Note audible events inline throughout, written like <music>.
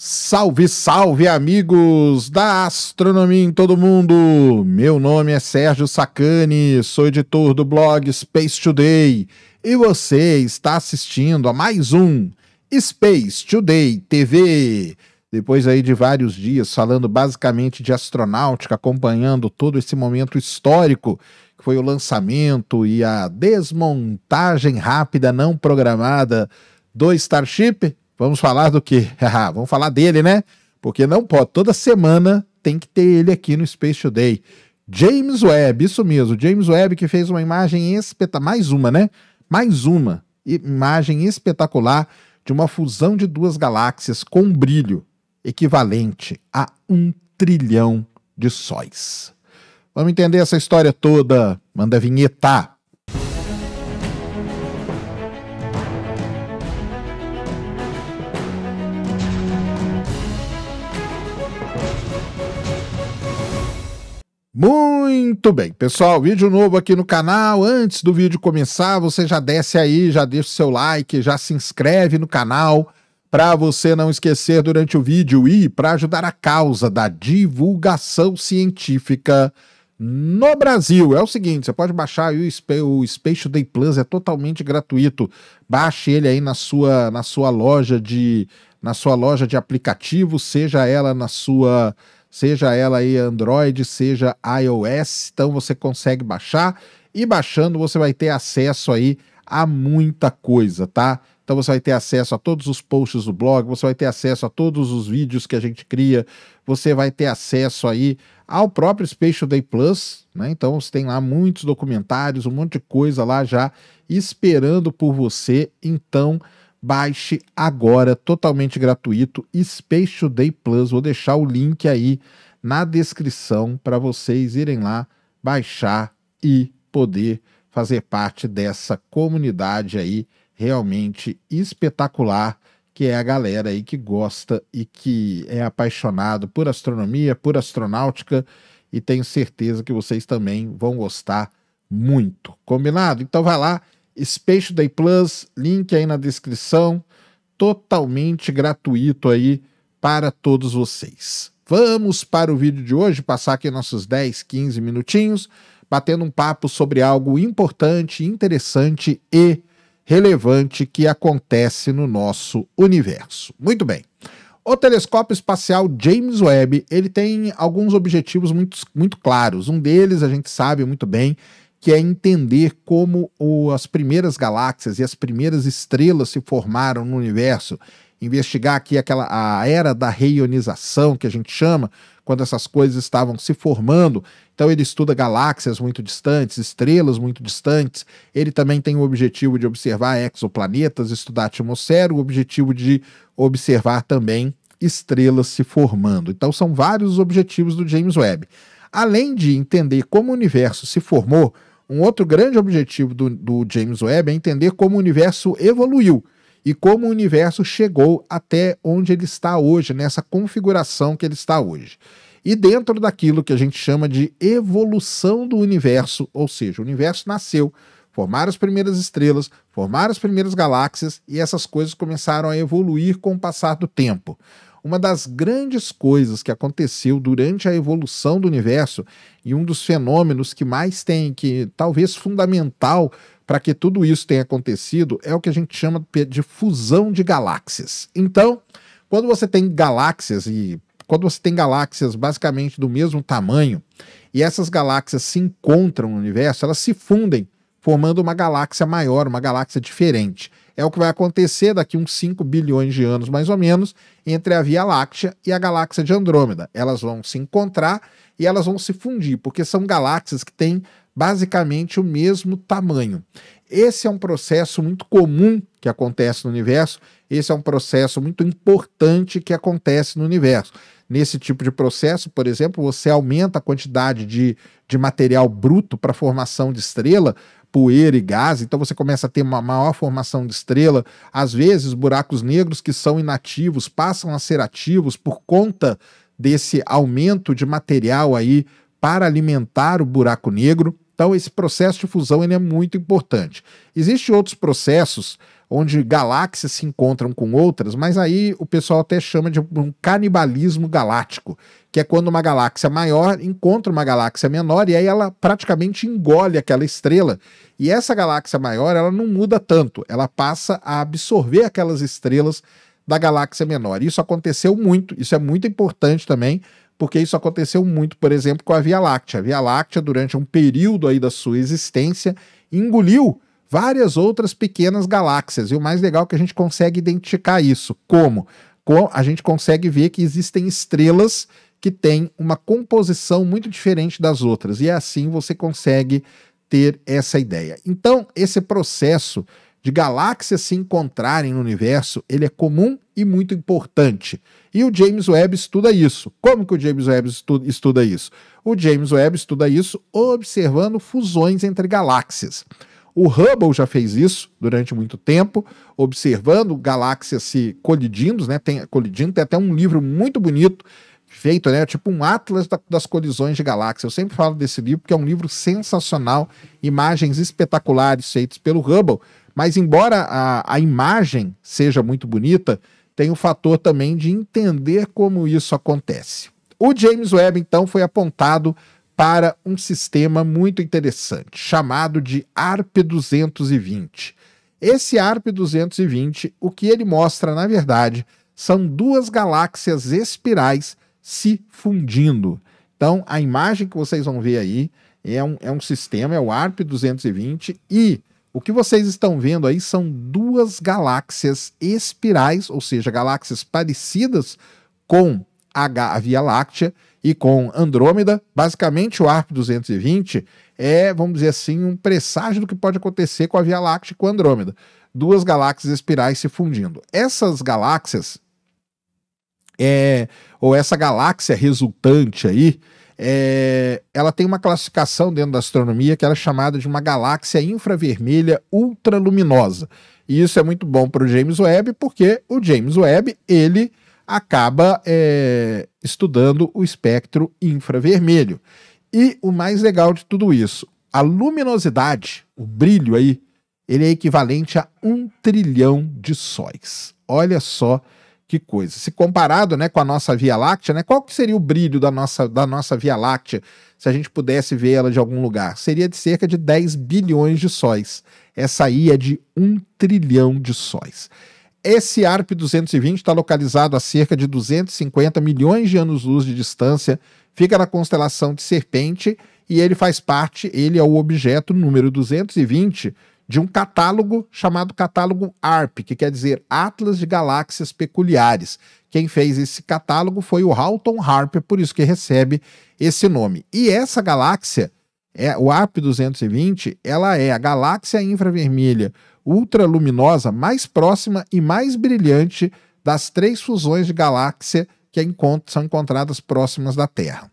Salve, salve, amigos da astronomia em todo mundo! Meu nome é Sérgio Sacani, sou editor do blog Space Today e você está assistindo a mais um Space Today TV. Depois aí de vários dias falando basicamente de astronáutica, acompanhando todo esse momento histórico que foi o lançamento e a desmontagem rápida não programada do Starship, Vamos falar do quê? <laughs> Vamos falar dele, né? Porque não pode, toda semana tem que ter ele aqui no Space Today. James Webb, isso mesmo, James Webb que fez uma imagem espetacular, mais uma, né? Mais uma imagem espetacular de uma fusão de duas galáxias com um brilho equivalente a um trilhão de sóis. Vamos entender essa história toda. Manda vinheta. Muito bem, pessoal, vídeo novo aqui no canal. Antes do vídeo começar, você já desce aí, já deixa o seu like, já se inscreve no canal para você não esquecer durante o vídeo e para ajudar a causa da divulgação científica no Brasil. É o seguinte, você pode baixar o, o Space Day Plus, é totalmente gratuito. Baixe ele aí na sua, na sua loja de na sua loja de aplicativos, seja ela na sua seja ela aí Android, seja iOS, então você consegue baixar e baixando você vai ter acesso aí a muita coisa, tá? Então você vai ter acesso a todos os posts do blog, você vai ter acesso a todos os vídeos que a gente cria, você vai ter acesso aí ao próprio Spatial Day Plus, né? Então você tem lá muitos documentários, um monte de coisa lá já esperando por você. Então, Baixe agora, totalmente gratuito, Space Today Plus. Vou deixar o link aí na descrição para vocês irem lá baixar e poder fazer parte dessa comunidade aí realmente espetacular que é a galera aí que gosta e que é apaixonado por astronomia, por astronáutica e tenho certeza que vocês também vão gostar muito. Combinado? Então vai lá Space Day Plus, link aí na descrição, totalmente gratuito aí para todos vocês. Vamos para o vídeo de hoje, passar aqui nossos 10, 15 minutinhos, batendo um papo sobre algo importante, interessante e relevante que acontece no nosso universo. Muito bem. O telescópio espacial James Webb, ele tem alguns objetivos muito, muito claros. Um deles, a gente sabe muito bem, que é entender como o, as primeiras galáxias e as primeiras estrelas se formaram no universo, investigar aqui aquela a era da reionização que a gente chama, quando essas coisas estavam se formando. Então ele estuda galáxias muito distantes, estrelas muito distantes. Ele também tem o objetivo de observar exoplanetas, estudar atmosfera, o objetivo de observar também estrelas se formando. Então são vários os objetivos do James Webb. Além de entender como o universo se formou, um outro grande objetivo do, do James Webb é entender como o universo evoluiu e como o universo chegou até onde ele está hoje, nessa configuração que ele está hoje. E dentro daquilo que a gente chama de evolução do universo, ou seja, o universo nasceu, formaram as primeiras estrelas, formaram as primeiras galáxias e essas coisas começaram a evoluir com o passar do tempo. Uma das grandes coisas que aconteceu durante a evolução do universo e um dos fenômenos que mais tem, que talvez fundamental para que tudo isso tenha acontecido, é o que a gente chama de fusão de galáxias. Então, quando você tem galáxias e quando você tem galáxias basicamente do mesmo tamanho e essas galáxias se encontram no universo, elas se fundem formando uma galáxia maior, uma galáxia diferente. É o que vai acontecer daqui uns 5 bilhões de anos, mais ou menos, entre a Via Láctea e a galáxia de Andrômeda. Elas vão se encontrar e elas vão se fundir, porque são galáxias que têm basicamente o mesmo tamanho. Esse é um processo muito comum que acontece no universo, esse é um processo muito importante que acontece no universo nesse tipo de processo, por exemplo, você aumenta a quantidade de, de material bruto para formação de estrela, poeira e gás, então você começa a ter uma maior formação de estrela. Às vezes, buracos negros que são inativos passam a ser ativos por conta desse aumento de material aí para alimentar o buraco negro. Então, esse processo de fusão ele é muito importante. Existem outros processos onde galáxias se encontram com outras, mas aí o pessoal até chama de um canibalismo galáctico, que é quando uma galáxia maior encontra uma galáxia menor e aí ela praticamente engole aquela estrela. E essa galáxia maior, ela não muda tanto, ela passa a absorver aquelas estrelas da galáxia menor. Isso aconteceu muito, isso é muito importante também porque isso aconteceu muito, por exemplo, com a Via Láctea. A Via Láctea, durante um período aí da sua existência, engoliu várias outras pequenas galáxias. E o mais legal é que a gente consegue identificar isso. Como? a gente consegue ver que existem estrelas que têm uma composição muito diferente das outras. E assim você consegue ter essa ideia. Então, esse processo de galáxias se encontrarem no universo, ele é comum e muito importante. E o James Webb estuda isso. Como que o James Webb estuda isso? O James Webb estuda isso observando fusões entre galáxias. O Hubble já fez isso durante muito tempo, observando galáxias se colidindo, né? Tem, colidindo, tem até um livro muito bonito feito, né? Tipo um atlas da, das colisões de galáxias. Eu sempre falo desse livro porque é um livro sensacional, imagens espetaculares feitas pelo Hubble mas, embora a, a imagem seja muito bonita, tem o fator também de entender como isso acontece. O James Webb, então, foi apontado para um sistema muito interessante, chamado de ARP-220. Esse ARP-220, o que ele mostra, na verdade, são duas galáxias espirais se fundindo. Então, a imagem que vocês vão ver aí é um, é um sistema, é o ARP-220, e o que vocês estão vendo aí são duas galáxias espirais, ou seja, galáxias parecidas com a Via Láctea e com Andrômeda. Basicamente, o ARP 220 é, vamos dizer assim, um presságio do que pode acontecer com a Via Láctea e com Andrômeda. Duas galáxias espirais se fundindo. Essas galáxias, é, ou essa galáxia resultante aí, é, ela tem uma classificação dentro da astronomia que ela é chamada de uma galáxia infravermelha ultraluminosa. E isso é muito bom para o James Webb, porque o James Webb, ele acaba é, estudando o espectro infravermelho. E o mais legal de tudo isso, a luminosidade, o brilho aí, ele é equivalente a um trilhão de sóis. Olha só que coisa. Se comparado né, com a nossa Via Láctea, né, qual que seria o brilho da nossa, da nossa Via Láctea se a gente pudesse ver ela de algum lugar? Seria de cerca de 10 bilhões de sóis. Essa aí é de 1 trilhão de sóis. Esse ARP 220 está localizado a cerca de 250 milhões de anos-luz de distância, fica na constelação de Serpente e ele faz parte, ele é o objeto número 220 de um catálogo chamado catálogo ARP, que quer dizer Atlas de Galáxias Peculiares. Quem fez esse catálogo foi o Halton Harper, por isso que recebe esse nome. E essa galáxia, é o ARP 220, ela é a galáxia infravermelha ultraluminosa mais próxima e mais brilhante das três fusões de galáxia que são encontradas próximas da Terra.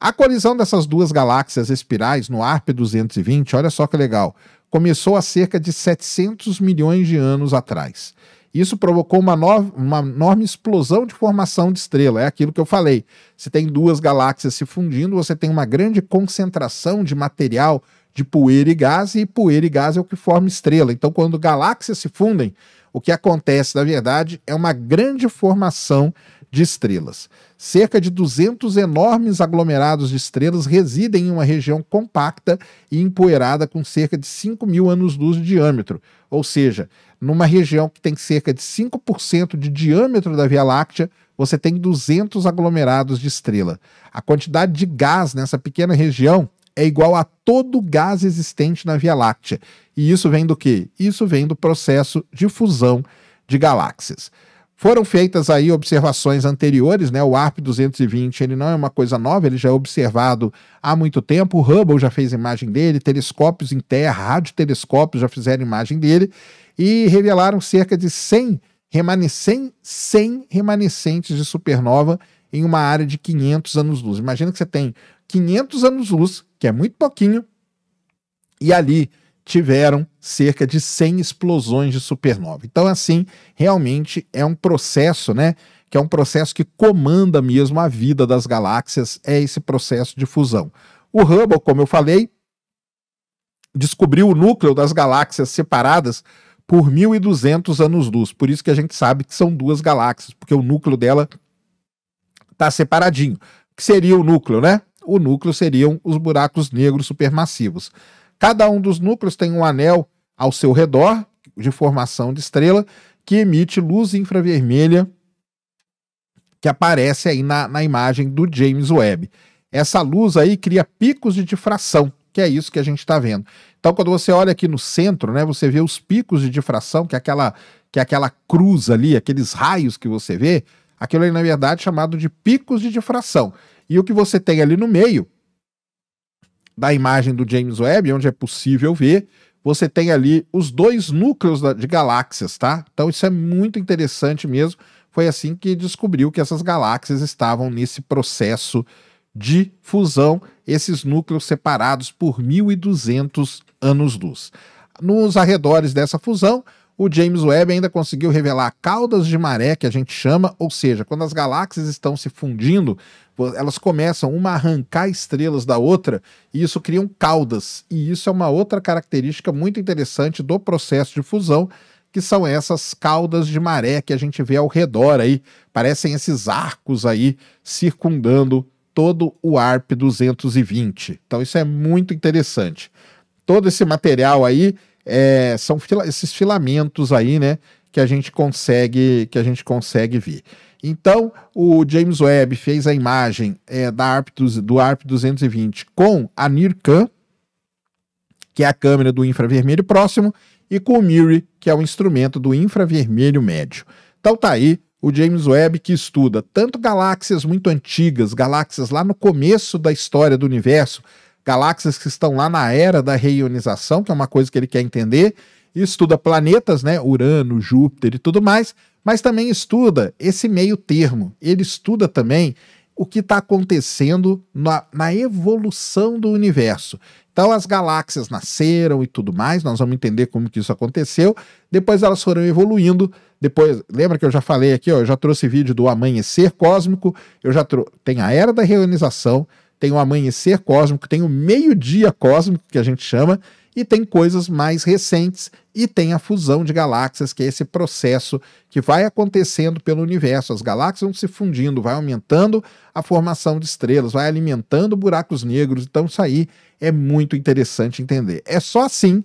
A colisão dessas duas galáxias espirais no ARP 220, olha só que legal, começou há cerca de 700 milhões de anos atrás. Isso provocou uma, no... uma, enorme explosão de formação de estrela. É aquilo que eu falei. Se tem duas galáxias se fundindo, você tem uma grande concentração de material de poeira e gás, e poeira e gás é o que forma estrela. Então, quando galáxias se fundem, o que acontece, na verdade, é uma grande formação de estrelas. Cerca de 200 enormes aglomerados de estrelas residem em uma região compacta e empoeirada com cerca de 5 mil anos-luz de diâmetro, ou seja, numa região que tem cerca de 5% de diâmetro da Via Láctea, você tem 200 aglomerados de estrela. A quantidade de gás nessa pequena região é igual a todo o gás existente na Via Láctea. E isso vem do quê? Isso vem do processo de fusão de galáxias. Foram feitas aí observações anteriores, né? O ARP 220, ele não é uma coisa nova, ele já é observado há muito tempo. O Hubble já fez imagem dele, telescópios em terra, radiotelescópios já fizeram imagem dele e revelaram cerca de 100, 100 remanescentes de supernova em uma área de 500 anos-luz. Imagina que você tem 500 anos-luz, que é muito pouquinho, e ali tiveram cerca de 100 explosões de supernova. Então, assim, realmente é um processo, né? Que é um processo que comanda mesmo a vida das galáxias, é esse processo de fusão. O Hubble, como eu falei, descobriu o núcleo das galáxias separadas por 1.200 anos-luz. Por isso que a gente sabe que são duas galáxias, porque o núcleo dela está separadinho. O que seria o núcleo, né? O núcleo seriam os buracos negros supermassivos. Cada um dos núcleos tem um anel ao seu redor, de formação de estrela, que emite luz infravermelha que aparece aí na, na imagem do James Webb. Essa luz aí cria picos de difração, que é isso que a gente está vendo. Então, quando você olha aqui no centro, né, você vê os picos de difração, que é aquela, que é aquela cruz ali, aqueles raios que você vê, aquilo ali, na verdade, é chamado de picos de difração. E o que você tem ali no meio da imagem do James Webb, onde é possível ver, você tem ali os dois núcleos de galáxias, tá? Então isso é muito interessante mesmo. Foi assim que descobriu que essas galáxias estavam nesse processo de fusão, esses núcleos separados por 1.200 anos-luz. Nos arredores dessa fusão, o James Webb ainda conseguiu revelar caudas de maré, que a gente chama, ou seja, quando as galáxias estão se fundindo, elas começam uma a arrancar estrelas da outra e isso criam caudas. E isso é uma outra característica muito interessante do processo de fusão, que são essas caudas de maré que a gente vê ao redor aí, parecem esses arcos aí circundando todo o ARP 220. Então isso é muito interessante. Todo esse material aí é, são fila, esses filamentos aí, né, que a gente consegue que a gente consegue ver. Então, o James Webb fez a imagem é, da ARP, do ARP 220 com a NIRCAM, que é a câmera do infravermelho próximo, e com o MIRI, que é o instrumento do infravermelho médio. Então tá aí o James Webb que estuda tanto galáxias muito antigas, galáxias lá no começo da história do universo, galáxias que estão lá na era da reionização, que é uma coisa que ele quer entender, estuda planetas, né, Urano, Júpiter e tudo mais, mas também estuda esse meio termo. Ele estuda também o que está acontecendo na, na, evolução do universo. Então as galáxias nasceram e tudo mais, nós vamos entender como que isso aconteceu. Depois elas foram evoluindo. Depois, lembra que eu já falei aqui, ó, eu já trouxe vídeo do amanhecer cósmico, eu já tenho a era da reionização, tem o amanhecer cósmico, tem o meio-dia cósmico, que a gente chama, e tem coisas mais recentes, e tem a fusão de galáxias, que é esse processo que vai acontecendo pelo universo. As galáxias vão se fundindo, vai aumentando a formação de estrelas, vai alimentando buracos negros. Então, isso aí é muito interessante entender. É só assim,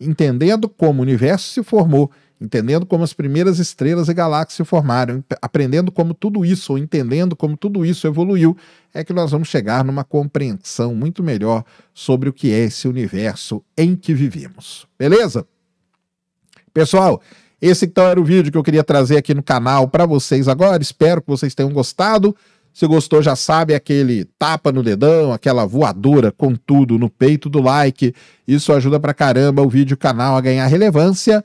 entendendo como o universo se formou entendendo como as primeiras estrelas e galáxias se formaram, aprendendo como tudo isso, ou entendendo como tudo isso evoluiu, é que nós vamos chegar numa compreensão muito melhor sobre o que é esse universo em que vivemos. Beleza? Pessoal, esse então era o vídeo que eu queria trazer aqui no canal para vocês agora. Espero que vocês tenham gostado. Se gostou, já sabe, aquele tapa no dedão, aquela voadora com tudo no peito do like. Isso ajuda pra caramba o vídeo o canal a ganhar relevância.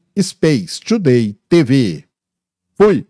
Space Today TV. Fui!